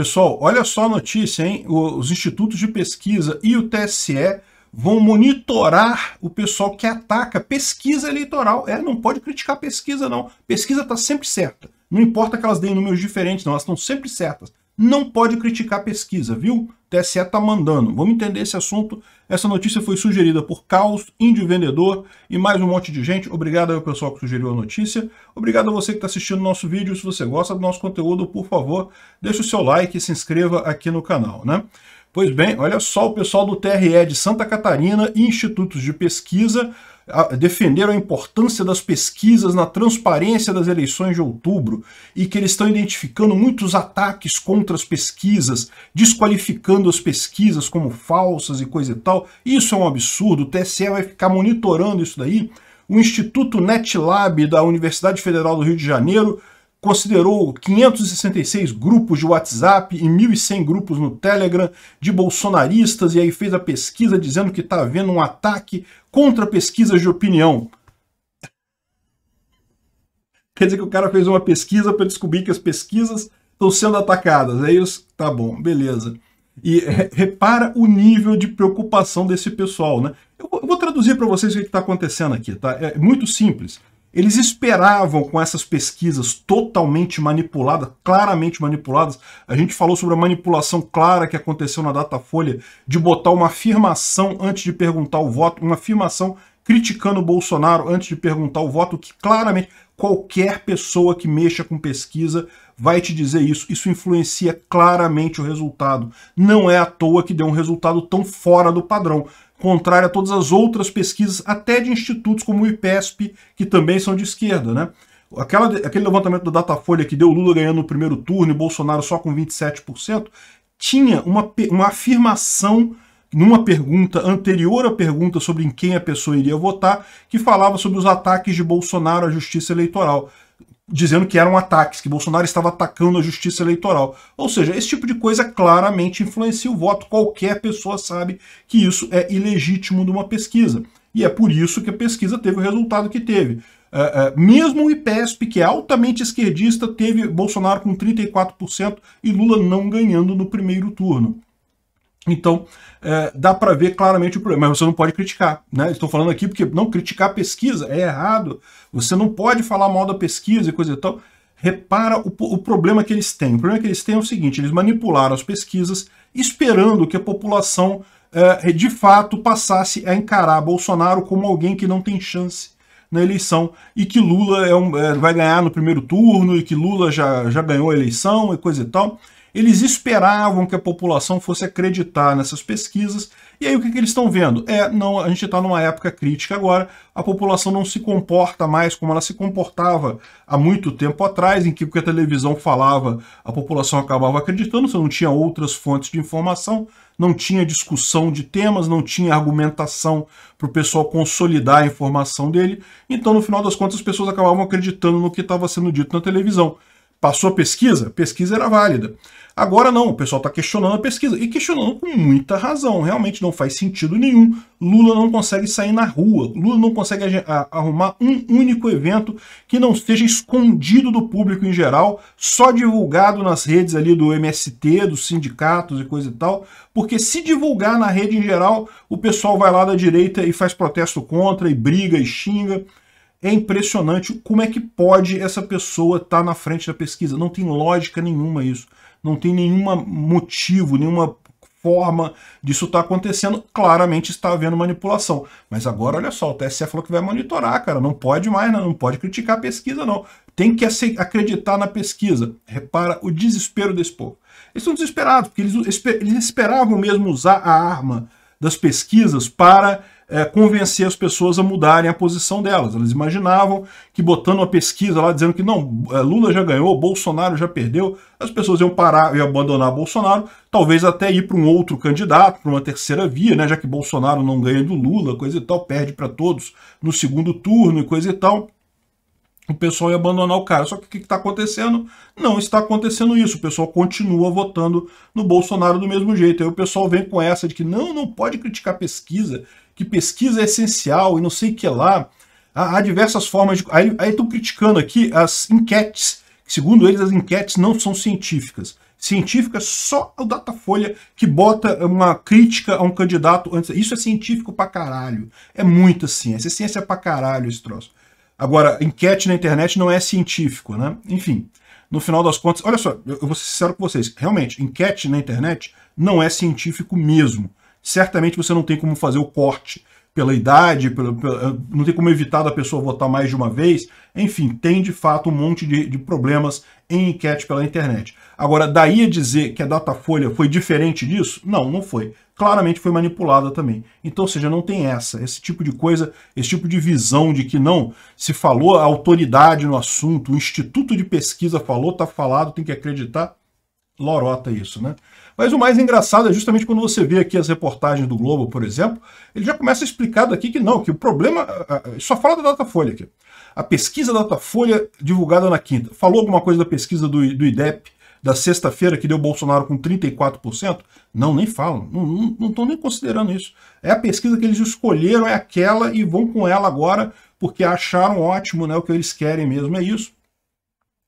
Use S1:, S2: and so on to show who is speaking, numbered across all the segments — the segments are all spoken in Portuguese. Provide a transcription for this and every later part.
S1: Pessoal, olha só a notícia, hein? Os institutos de pesquisa e o TSE vão monitorar o pessoal que ataca pesquisa eleitoral. É, não pode criticar pesquisa, não. Pesquisa está sempre certa. Não importa que elas deem números diferentes, não. Elas estão sempre certas não pode criticar pesquisa, viu? TSE tá mandando. Vamos entender esse assunto. Essa notícia foi sugerida por Caos, Índio Vendedor e mais um monte de gente. Obrigado ao pessoal que sugeriu a notícia. Obrigado a você que está assistindo o nosso vídeo. Se você gosta do nosso conteúdo, por favor, deixe o seu like e se inscreva aqui no canal, né? Pois bem, olha só o pessoal do TRE de Santa Catarina e institutos de pesquisa defenderam a importância das pesquisas na transparência das eleições de outubro e que eles estão identificando muitos ataques contra as pesquisas, desqualificando as pesquisas como falsas e coisa e tal. Isso é um absurdo, o TSE vai ficar monitorando isso daí. O Instituto NetLab da Universidade Federal do Rio de Janeiro considerou 566 grupos de WhatsApp e 1.100 grupos no Telegram de bolsonaristas e aí fez a pesquisa dizendo que está havendo um ataque contra pesquisas de opinião. Quer dizer que o cara fez uma pesquisa para descobrir que as pesquisas estão sendo atacadas. É isso? Tá bom, beleza. E repara o nível de preocupação desse pessoal, né? Eu vou traduzir para vocês o que está acontecendo aqui, tá? É, é muito simples. Eles esperavam com essas pesquisas totalmente manipuladas, claramente manipuladas. A gente falou sobre a manipulação clara que aconteceu na Datafolha de botar uma afirmação antes de perguntar o voto, uma afirmação criticando o Bolsonaro antes de perguntar o voto, que claramente qualquer pessoa que mexa com pesquisa vai te dizer isso. Isso influencia claramente o resultado. Não é à toa que deu um resultado tão fora do padrão contrária a todas as outras pesquisas, até de institutos como o IPESP, que também são de esquerda, né? Aquela, aquele levantamento da Datafolha que deu Lula ganhando no primeiro turno e Bolsonaro só com 27%, tinha uma, uma afirmação numa pergunta anterior à pergunta sobre em quem a pessoa iria votar, que falava sobre os ataques de Bolsonaro à justiça eleitoral dizendo que eram ataques, que Bolsonaro estava atacando a justiça eleitoral. Ou seja, esse tipo de coisa claramente influencia o voto. Qualquer pessoa sabe que isso é ilegítimo de uma pesquisa. E é por isso que a pesquisa teve o resultado que teve. É, é, mesmo o IPESP, que é altamente esquerdista, teve Bolsonaro com 34% e Lula não ganhando no primeiro turno. Então, é, dá para ver claramente o problema, mas você não pode criticar. Né? Estou falando aqui porque não criticar pesquisa é errado, você não pode falar mal da pesquisa e coisa e tal. Repara o, o problema que eles têm. O problema que eles têm é o seguinte, eles manipularam as pesquisas esperando que a população é, de fato passasse a encarar Bolsonaro como alguém que não tem chance na eleição e que Lula é um, é, vai ganhar no primeiro turno e que Lula já, já ganhou a eleição e coisa e tal. Eles esperavam que a população fosse acreditar nessas pesquisas. E aí o que, que eles estão vendo? É, não, a gente está numa época crítica agora, a população não se comporta mais como ela se comportava há muito tempo atrás, em que o que a televisão falava, a população acabava acreditando, você não tinha outras fontes de informação, não tinha discussão de temas, não tinha argumentação para o pessoal consolidar a informação dele. Então, no final das contas, as pessoas acabavam acreditando no que estava sendo dito na televisão. Passou a pesquisa? A pesquisa era válida. Agora não, o pessoal está questionando a pesquisa. E questionando com muita razão. Realmente não faz sentido nenhum. Lula não consegue sair na rua. Lula não consegue arrumar um único evento que não esteja escondido do público em geral, só divulgado nas redes ali do MST, dos sindicatos e coisa e tal. Porque se divulgar na rede em geral, o pessoal vai lá da direita e faz protesto contra, e briga, e xinga. É impressionante como é que pode essa pessoa estar tá na frente da pesquisa. Não tem lógica nenhuma isso. Não tem nenhum motivo, nenhuma forma disso estar tá acontecendo. Claramente está havendo manipulação. Mas agora, olha só, o TSE falou que vai monitorar, cara. Não pode mais, não, pode criticar a pesquisa, não. Tem que acreditar na pesquisa. Repara o desespero desse povo. Eles estão desesperados, porque eles, eles esperavam mesmo usar a arma das pesquisas para é, convencer as pessoas a mudarem a posição delas. Elas imaginavam que botando uma pesquisa lá dizendo que não, é, Lula já ganhou, Bolsonaro já perdeu, as pessoas iam parar e abandonar Bolsonaro, talvez até ir para um outro candidato, para uma terceira via, né, já que Bolsonaro não ganha do Lula, coisa e tal, perde para todos no segundo turno e coisa e tal o pessoal ia abandonar o cara. Só que o que está acontecendo? Não está acontecendo isso. O pessoal continua votando no Bolsonaro do mesmo jeito. Aí o pessoal vem com essa de que não, não pode criticar pesquisa, que pesquisa é essencial e não sei o que lá. Há, há diversas formas de. Aí estão criticando aqui as enquetes. Segundo eles, as enquetes não são científicas. Científica é só o Datafolha que bota uma crítica a um candidato antes. Isso é científico pra caralho. É muita assim, ciência. É ciência pra caralho esse troço. Agora, enquete na internet não é científico, né? Enfim, no final das contas, olha só, eu vou ser sincero com vocês. Realmente, enquete na internet não é científico mesmo certamente você não tem como fazer o corte pela idade, pela, pela, eh, não tem como evitar da pessoa votar mais de uma vez. Enfim, tem de fato um monte de, de problemas em enquete pela internet. Agora, daí a dizer que a Datafolha foi diferente disso? Não, não foi. Claramente foi manipulada também. Então, ou seja, não tem essa, esse tipo de coisa, esse tipo de visão de que não, se falou a autoridade no assunto, o instituto de pesquisa falou, tá falado, tem que acreditar lorota isso, né? Mas o mais engraçado é justamente quando você vê aqui as reportagens do Globo, por exemplo, ele já começa a explicar daqui que não, que o problema. Só fala da Datafolha aqui. A pesquisa da Datafolha divulgada na quinta. Falou alguma coisa da pesquisa do, do IDEP da sexta-feira que deu Bolsonaro com 34%? Não, nem falam. Não estão nem considerando isso. É a pesquisa que eles escolheram, é aquela e vão com ela agora porque acharam ótimo, né? O que eles querem mesmo é isso.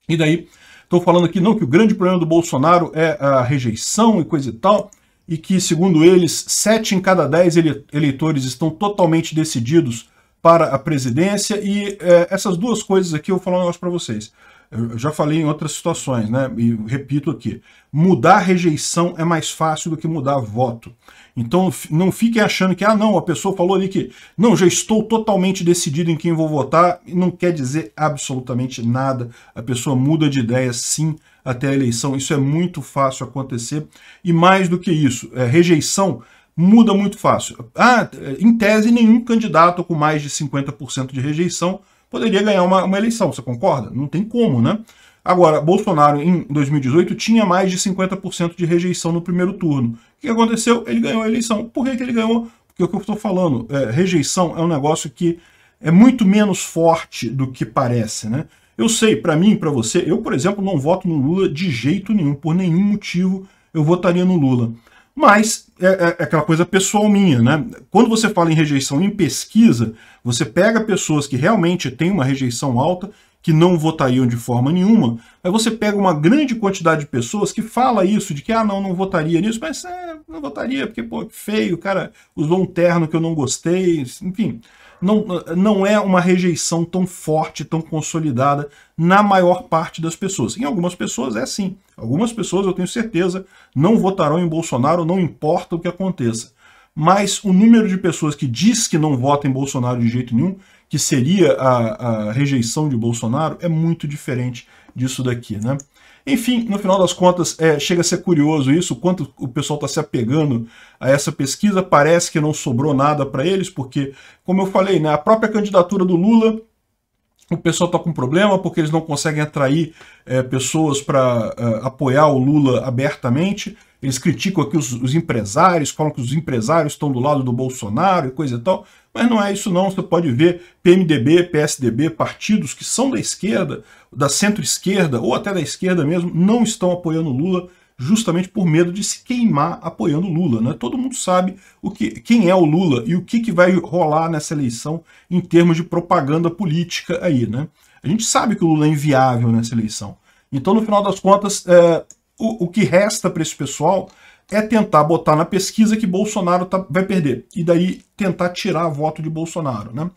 S1: E daí Estou falando aqui não que o grande problema do Bolsonaro é a rejeição e coisa e tal, e que, segundo eles, sete em cada dez ele eleitores estão totalmente decididos para a presidência, e é, essas duas coisas aqui eu vou falar um negócio para vocês. Eu já falei em outras situações, né? E repito aqui: mudar rejeição é mais fácil do que mudar voto. Então não fiquem achando que, ah, não, a pessoa falou ali que, não, já estou totalmente decidido em quem vou votar, não quer dizer absolutamente nada. A pessoa muda de ideia, sim, até a eleição. Isso é muito fácil acontecer. E mais do que isso, é, rejeição muda muito fácil. Ah, em tese, nenhum candidato com mais de 50% de rejeição poderia ganhar uma, uma eleição, você concorda? Não tem como, né? Agora, Bolsonaro em 2018 tinha mais de 50% de rejeição no primeiro turno. O que aconteceu? Ele ganhou a eleição. Por que, ele ganhou? Porque é o que eu estou falando, é, rejeição é um negócio que é muito menos forte do que parece, né? Eu sei, para mim, para você, eu, por exemplo, não voto no Lula de jeito nenhum, por nenhum motivo eu votaria no Lula. Mas é, é, é, aquela coisa pessoal minha, né? Quando você fala em rejeição em pesquisa, você pega pessoas que realmente têm uma rejeição alta que não votariam de forma nenhuma, aí você pega uma grande quantidade de pessoas que fala isso, de que, ah, não, não votaria nisso, mas é, não votaria, porque, pô, que feio, o cara usou um terno que eu não gostei, enfim. Não, não é uma rejeição tão forte, tão consolidada na maior parte das pessoas. Em algumas pessoas é sim. Algumas pessoas, eu tenho certeza, não votarão em Bolsonaro, não importa o que aconteça mas o número de pessoas que diz que não vota em Bolsonaro de jeito nenhum que seria a, a rejeição de Bolsonaro, é muito diferente disso daqui, né? Enfim, no final das contas, é, chega a ser curioso isso, quanto o pessoal está se apegando a essa pesquisa, parece que não sobrou nada para eles, porque, como eu falei, né, a própria candidatura do Lula o pessoal está com problema porque eles não conseguem atrair é, pessoas para é, eh, apoiar o Lula abertamente. Eles criticam aqui os, os, empresários, falam que os empresários estão do lado do Bolsonaro e coisa e tal. Mas não é isso não, você pode ver PMDB, PSDB, partidos que são da esquerda, da centro-esquerda ou até da esquerda mesmo, não estão apoiando o Lula justamente por medo de se queimar apoiando Lula. Né? Todo mundo sabe o que, quem é o Lula e o que, que vai rolar nessa eleição em termos de propaganda política aí. Né? A gente sabe que o Lula é inviável nessa eleição. Então, no final das contas, é, o, o que resta para esse pessoal é tentar botar na pesquisa que Bolsonaro tá, vai perder. E daí tentar tirar voto de Bolsonaro. Né?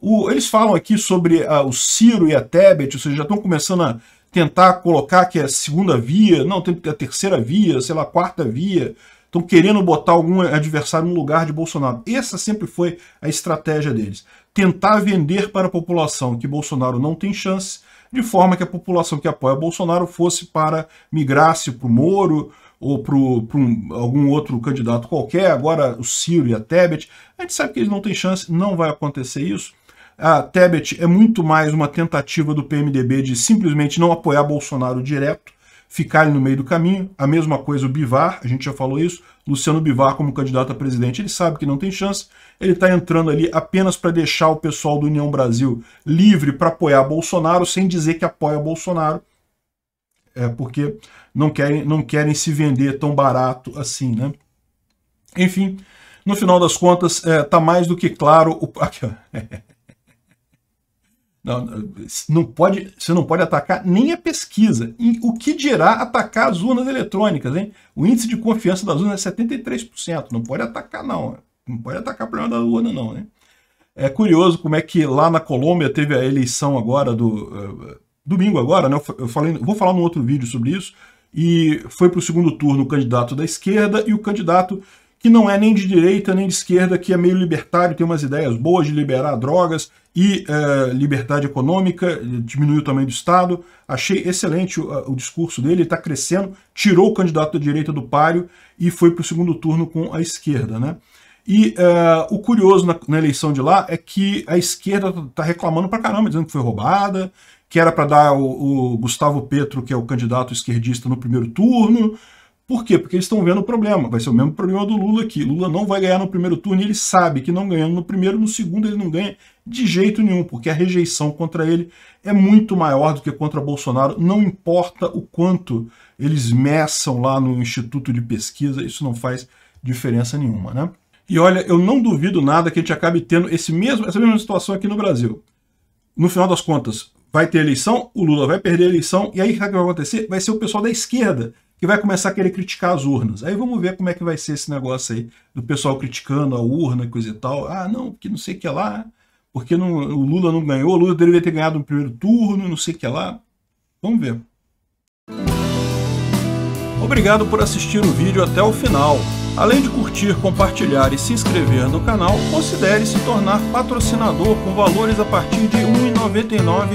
S1: O, eles falam aqui sobre uh, o Ciro e a Tebet, ou seja, já estão começando a tentar colocar que é a segunda via, não, tem que ter a terceira via, sei lá, a quarta via. Estão querendo botar algum adversário no lugar de Bolsonaro. Essa sempre foi a estratégia deles. Tentar vender para a população que Bolsonaro não tem chance, de forma que a população que apoia Bolsonaro fosse para, migrasse para o Moro, ou para um, algum outro candidato qualquer, agora o Ciro e a Tebet. A gente sabe que eles não têm chance, não vai acontecer isso a Tebet é muito mais uma tentativa do PMDB de simplesmente não apoiar Bolsonaro direto, ficar ali no meio do caminho. A mesma coisa o Bivar, a gente já falou isso. Luciano Bivar, como candidato a presidente, ele sabe que não tem chance. Ele está entrando ali apenas para deixar o pessoal do União Brasil livre para apoiar Bolsonaro, sem dizer que apoia Bolsonaro. É porque não querem, não querem se vender tão barato assim, né? Enfim, no final das contas, está é, mais do que claro. O... Aqui, ó. Não, não pode, você não pode atacar nem a pesquisa. E o que dirá atacar as urnas eletrônicas, hein? O índice de confiança das urnas é 73%. Não pode atacar, não. Não pode atacar o problema da urna, não, né? É curioso como é que lá na Colômbia teve a eleição agora do. Uh, domingo agora, né? Eu falei, vou falar num outro vídeo sobre isso. E foi para o segundo turno o candidato da esquerda e o candidato que não é nem de direita nem de esquerda, que é meio libertário, tem umas ideias boas de liberar drogas e é, liberdade econômica, diminuir o tamanho do Estado. Achei excelente o, o discurso dele, está crescendo, tirou o candidato da direita do páreo e foi para o segundo turno com a esquerda. Né? E é, o curioso na, na, eleição de lá é que a esquerda está tá reclamando para caramba, dizendo que foi roubada, que era para dar o, o Gustavo Petro, que é o candidato esquerdista, no primeiro turno, por quê? Porque eles estão vendo o problema. Vai ser o mesmo problema do Lula aqui. Lula não vai ganhar no primeiro turno e ele sabe que não ganhando no primeiro, no segundo ele não ganha de jeito nenhum, porque a rejeição contra ele é muito maior do que contra Bolsonaro. Não importa o quanto eles meçam lá no Instituto de Pesquisa, isso não faz diferença nenhuma, né? E olha, eu não duvido nada que a gente acabe tendo esse mesmo, essa mesma situação aqui no Brasil. No final das contas, vai ter eleição, o Lula vai perder a eleição, e aí o que vai acontecer? Vai ser o pessoal da esquerda que vai começar a querer criticar as urnas. Aí vamos ver como é que vai ser esse negócio aí do pessoal criticando a urna, coisa e tal. Ah, não, porque não sei o que lá, porque não, o Lula não ganhou, o Lula deveria ter ganhado no primeiro turno, não sei o que lá. Vamos ver. Obrigado por assistir o vídeo até o final. Além de curtir, compartilhar e se inscrever no canal, considere se tornar patrocinador com valores a partir de R$ 1,99